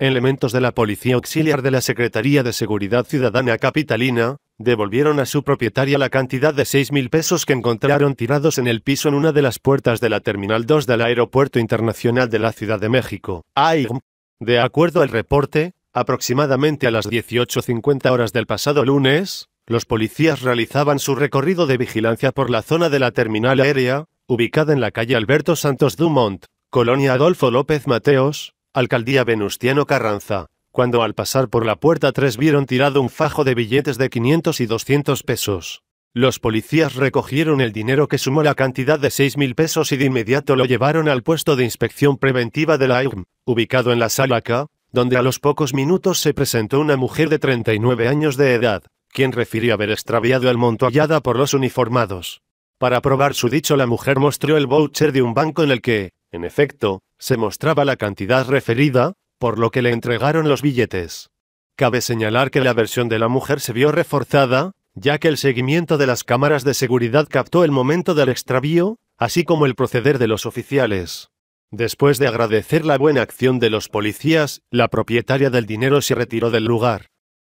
Elementos de la Policía Auxiliar de la Secretaría de Seguridad Ciudadana Capitalina, devolvieron a su propietaria la cantidad de 6.000 pesos que encontraron tirados en el piso en una de las puertas de la Terminal 2 del Aeropuerto Internacional de la Ciudad de México. De acuerdo al reporte, aproximadamente a las 18.50 horas del pasado lunes, los policías realizaban su recorrido de vigilancia por la zona de la terminal aérea, ubicada en la calle Alberto Santos Dumont, Colonia Adolfo López Mateos, Alcaldía Venustiano Carranza, cuando al pasar por la puerta 3 vieron tirado un fajo de billetes de 500 y 200 pesos. Los policías recogieron el dinero que sumó la cantidad de 6.000 pesos y de inmediato lo llevaron al puesto de inspección preventiva de la AIM, ubicado en la sala K, donde a los pocos minutos se presentó una mujer de 39 años de edad, quien refirió haber extraviado el monto hallada por los uniformados. Para probar su dicho la mujer mostró el voucher de un banco en el que, en efecto, se mostraba la cantidad referida, por lo que le entregaron los billetes. Cabe señalar que la versión de la mujer se vio reforzada, ya que el seguimiento de las cámaras de seguridad captó el momento del extravío, así como el proceder de los oficiales. Después de agradecer la buena acción de los policías, la propietaria del dinero se retiró del lugar.